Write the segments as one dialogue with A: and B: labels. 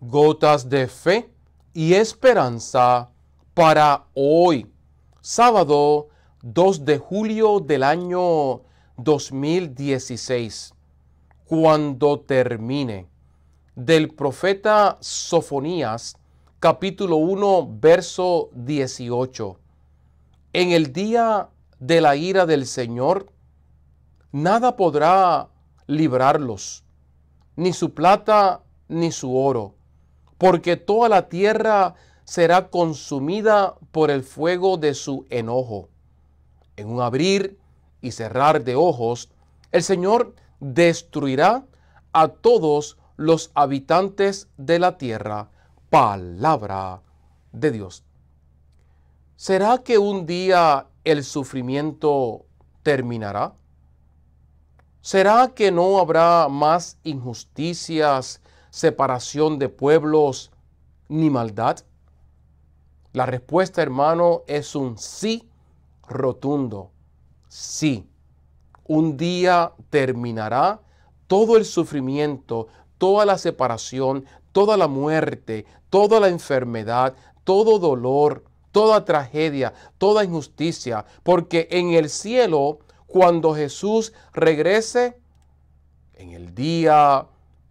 A: gotas de fe y esperanza para hoy, sábado 2 de julio del año 2016, cuando termine, del profeta Sofonías, capítulo 1, verso 18. En el día de la ira del Señor, nada podrá librarlos, ni su plata ni su oro porque toda la tierra será consumida por el fuego de su enojo. En un abrir y cerrar de ojos, el Señor destruirá a todos los habitantes de la tierra. Palabra de Dios. ¿Será que un día el sufrimiento terminará? ¿Será que no habrá más injusticias separación de pueblos ni maldad? La respuesta, hermano, es un sí rotundo. Sí. Un día terminará todo el sufrimiento, toda la separación, toda la muerte, toda la enfermedad, todo dolor, toda tragedia, toda injusticia, porque en el cielo, cuando Jesús regrese, en el día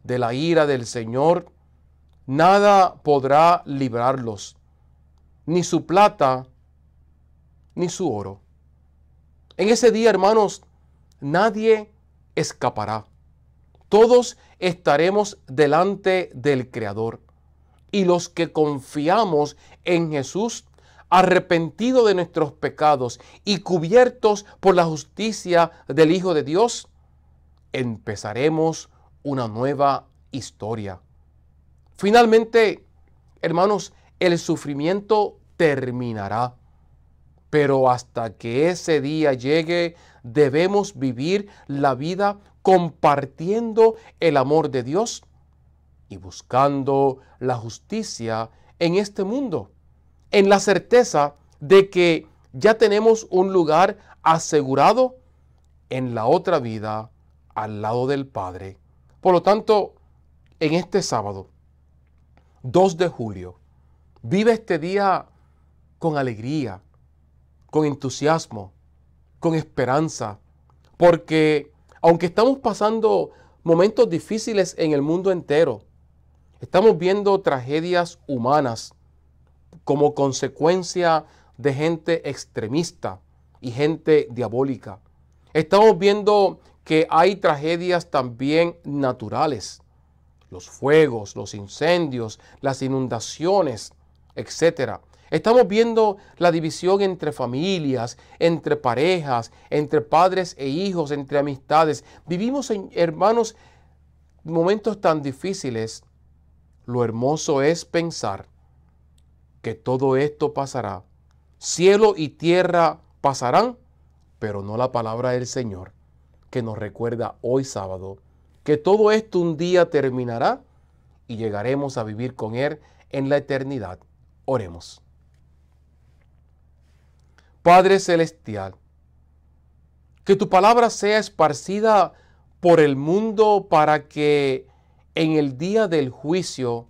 A: de la ira del Señor, nada podrá librarlos, ni su plata, ni su oro. En ese día, hermanos, nadie escapará. Todos estaremos delante del Creador. Y los que confiamos en Jesús, arrepentido de nuestros pecados y cubiertos por la justicia del Hijo de Dios, empezaremos una nueva historia. Finalmente, hermanos, el sufrimiento terminará. Pero hasta que ese día llegue, debemos vivir la vida compartiendo el amor de Dios y buscando la justicia en este mundo, en la certeza de que ya tenemos un lugar asegurado en la otra vida al lado del Padre. Por lo tanto, en este sábado, 2 de julio, vive este día con alegría, con entusiasmo, con esperanza, porque aunque estamos pasando momentos difíciles en el mundo entero, estamos viendo tragedias humanas como consecuencia de gente extremista y gente diabólica. Estamos viendo que hay tragedias también naturales, los fuegos, los incendios, las inundaciones, etc. Estamos viendo la división entre familias, entre parejas, entre padres e hijos, entre amistades. Vivimos, en, hermanos, momentos tan difíciles. Lo hermoso es pensar que todo esto pasará. Cielo y tierra pasarán, pero no la palabra del Señor que nos recuerda hoy sábado que todo esto un día terminará y llegaremos a vivir con Él en la eternidad. Oremos. Padre Celestial, que tu palabra sea esparcida por el mundo para que en el día del juicio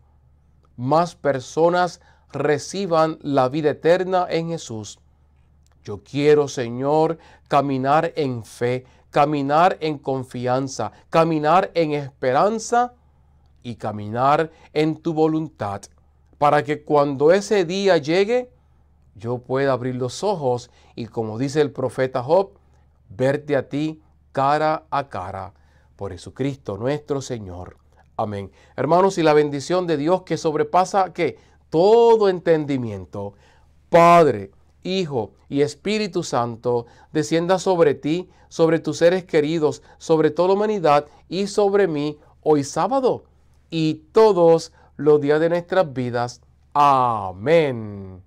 A: más personas reciban la vida eterna en Jesús. Yo quiero, Señor, caminar en fe, caminar en confianza, caminar en esperanza y caminar en tu voluntad, para que cuando ese día llegue, yo pueda abrir los ojos y como dice el profeta Job, verte a ti cara a cara por Jesucristo nuestro Señor. Amén. Hermanos, y la bendición de Dios que sobrepasa que todo entendimiento, Padre, Hijo y Espíritu Santo, descienda sobre ti, sobre tus seres queridos, sobre toda la humanidad y sobre mí hoy sábado y todos los días de nuestras vidas. Amén.